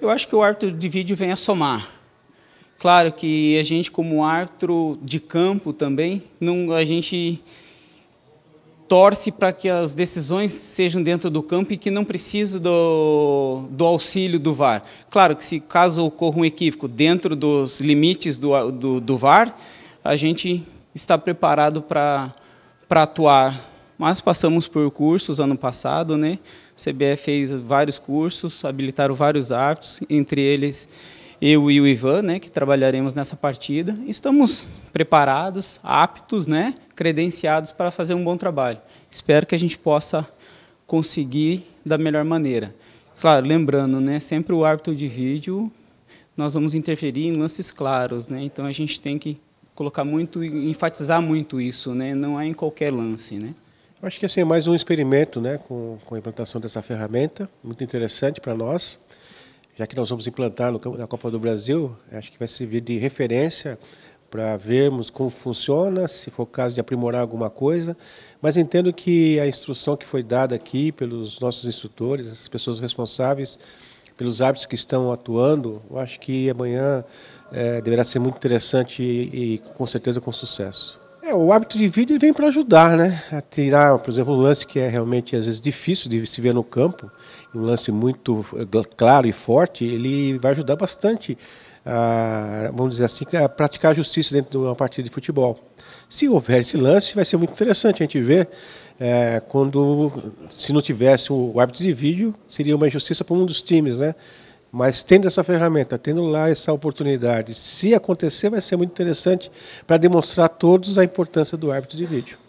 Eu acho que o árbitro de vídeo vem a somar. Claro que a gente, como árbitro de campo também, não, a gente torce para que as decisões sejam dentro do campo e que não precise do, do auxílio do VAR. Claro que se caso ocorra um equívoco dentro dos limites do, do, do VAR, a gente está preparado para, para atuar mas passamos por cursos ano passado, né? O CBE fez vários cursos, habilitaram vários árbitros, entre eles eu e o Ivan, né, que trabalharemos nessa partida. Estamos preparados, aptos, né, credenciados para fazer um bom trabalho. Espero que a gente possa conseguir da melhor maneira. Claro, lembrando, né, sempre o árbitro de vídeo, nós vamos interferir em lances claros, né? Então a gente tem que colocar muito, enfatizar muito isso, né? Não é em qualquer lance, né? Acho que assim, é mais um experimento né, com, com a implantação dessa ferramenta, muito interessante para nós, já que nós vamos implantar no, na Copa do Brasil, acho que vai servir de referência para vermos como funciona, se for o caso de aprimorar alguma coisa, mas entendo que a instrução que foi dada aqui pelos nossos instrutores, as pessoas responsáveis pelos árbitros que estão atuando, eu acho que amanhã é, deverá ser muito interessante e, e com certeza com sucesso. É, o hábito de vídeo vem para ajudar, né? A tirar, por exemplo, um lance que é realmente às vezes difícil de se ver no campo, um lance muito eh, claro e forte, ele vai ajudar bastante, a, vamos dizer assim, a praticar a justiça dentro de uma partida de futebol. Se houver esse lance, vai ser muito interessante a gente ver. É, quando, se não tivesse o hábito de vídeo, seria uma injustiça para um dos times, né? Mas tendo essa ferramenta, tendo lá essa oportunidade, se acontecer, vai ser muito interessante para demonstrar a todos a importância do árbitro de vídeo.